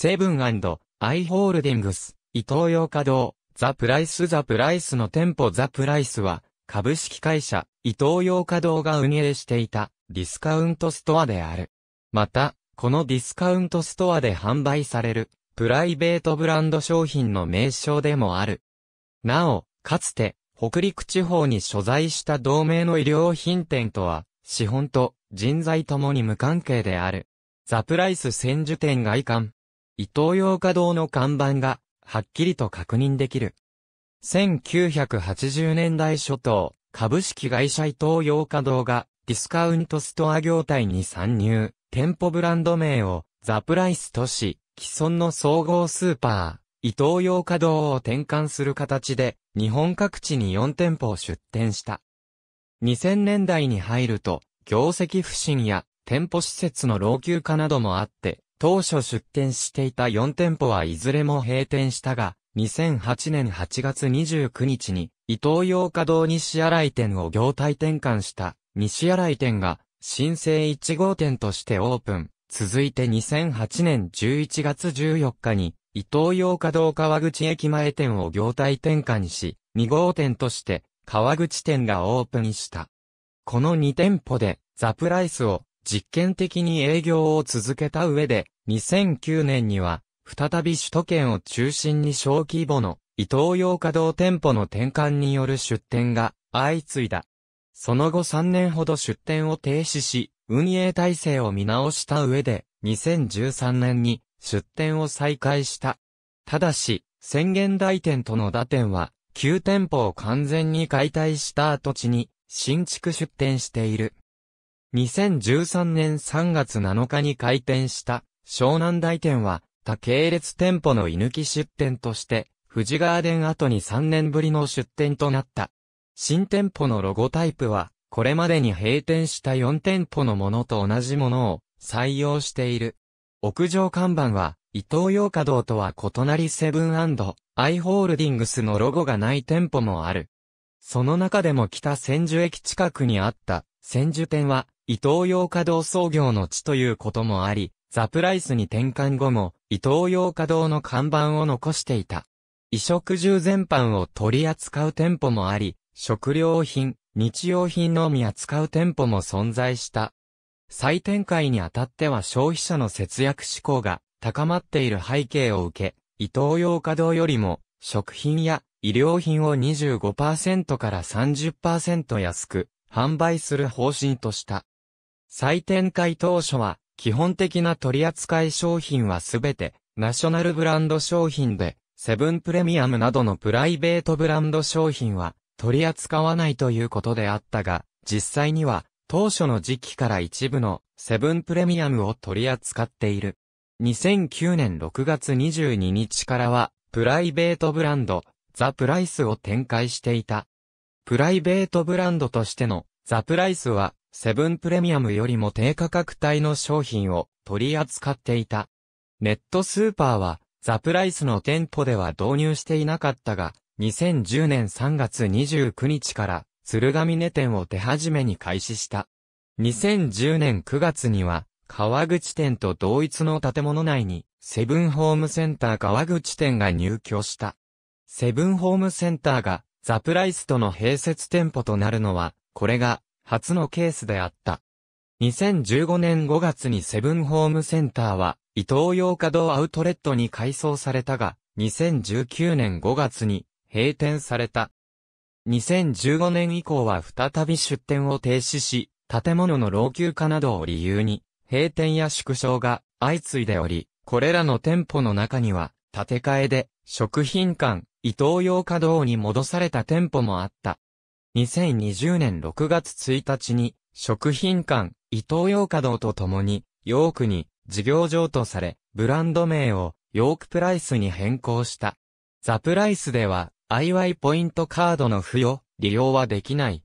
セブンアイ・ホールディングス、伊東洋華堂、ザ・プライス・ザ・プライスの店舗ザ・プライスは、株式会社、伊東洋華堂が運営していたディスカウントストアである。また、このディスカウントストアで販売される、プライベートブランド商品の名称でもある。なお、かつて、北陸地方に所在した同盟の医療品店とは、資本と人材ともに無関係である。ザプライス千住店外観。伊東洋華堂の看板が、はっきりと確認できる。1980年代初頭、株式会社伊東洋華堂が、ディスカウントストア業態に参入、店舗ブランド名を、ザプライスとし、既存の総合スーパー、伊東洋華堂を転換する形で、日本各地に4店舗を出店した。2000年代に入ると、業績不振や店舗施設の老朽化などもあって、当初出店していた4店舗はいずれも閉店したが、2008年8月29日に、伊東洋華堂西新井店を業態転換した西新井店が新生1号店としてオープン。続いて2008年11月14日に、伊東洋華堂川口駅前店を業態転換し、2号店として川口店がオープンした。この2店舗でザプライスを実験的に営業を続けた上で、2009年には、再び首都圏を中心に小規模の伊東洋華堂店舗の転換による出店が相次いだ。その後3年ほど出店を停止し、運営体制を見直した上で、2013年に出店を再開した。ただし、宣言大店との打点は、旧店舗を完全に解体した跡地に、新築出店している。2013年3月7日に開店した湘南大店は他系列店舗の居抜き出店として富士ガーデン後に3年ぶりの出店となった。新店舗のロゴタイプはこれまでに閉店した4店舗のものと同じものを採用している。屋上看板は、伊東洋華堂とは異なりセブンアイ・ホールディングスのロゴがない店舗もある。その中でも北千住駅近くにあった千住店は、伊東洋稼働創業の地ということもあり、ザプライスに転換後も、伊東洋稼働の看板を残していた。衣食住全般を取り扱う店舗もあり、食料品、日用品のみ扱う店舗も存在した。再展開にあたっては消費者の節約志向が高まっている背景を受け、伊東洋稼働よりも、食品や医療品を25%から30%安く販売する方針とした。再展開当初は、基本的な取扱い商品はすべて、ナショナルブランド商品で、セブンプレミアムなどのプライベートブランド商品は、取り扱わないということであったが、実際には、当初の時期から一部のセブンプレミアムを取り扱っている。2009年6月22日からは、プライベートブランド、ザ・プライスを展開していた。プライベートブランドとしてのザ・プライスは、セブンプレミアムよりも低価格帯の商品を取り扱っていた。ネットスーパーは、ザプライスの店舗では導入していなかったが、2010年3月29日から、鶴ヶ峰店を手始めに開始した。2010年9月には、川口店と同一の建物内に、セブンホームセンター川口店が入居した。セブンホームセンターが、ザプライスとの併設店舗となるのは、これが初のケースであった。2015年5月にセブンホームセンターは、伊東洋華堂アウトレットに改装されたが、2019年5月に閉店された。2015年以降は再び出店を停止し、建物の老朽化などを理由に、閉店や縮小が相次いでおり、これらの店舗の中には、建て替えで、食品館、伊東洋華堂に戻された店舗もあった。2020年6月1日に、食品館、伊東洋華堂と共に、ヨークに事業譲渡され、ブランド名をヨークプライスに変更した。ザプライスでは、IY ポイントカードの付与、利用はできない。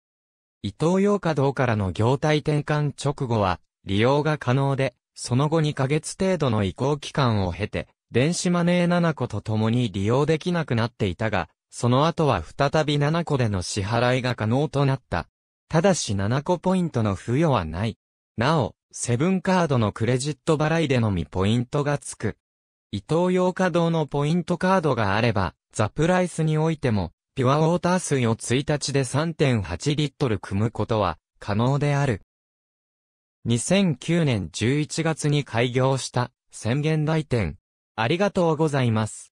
伊東洋華堂からの業態転換直後は、利用が可能で、その後2ヶ月程度の移行期間を経て、電子マネー7個と共に利用できなくなっていたが、その後は再び7個での支払いが可能となった。ただし7個ポイントの付与はない。なお、セブンカードのクレジット払いでのみポイントがつく。伊東洋華堂のポイントカードがあれば、ザプライスにおいても、ピュアウォーター水を1日で3.8リットル組むことは可能である。2009年11月に開業した宣言来店。ありがとうございます。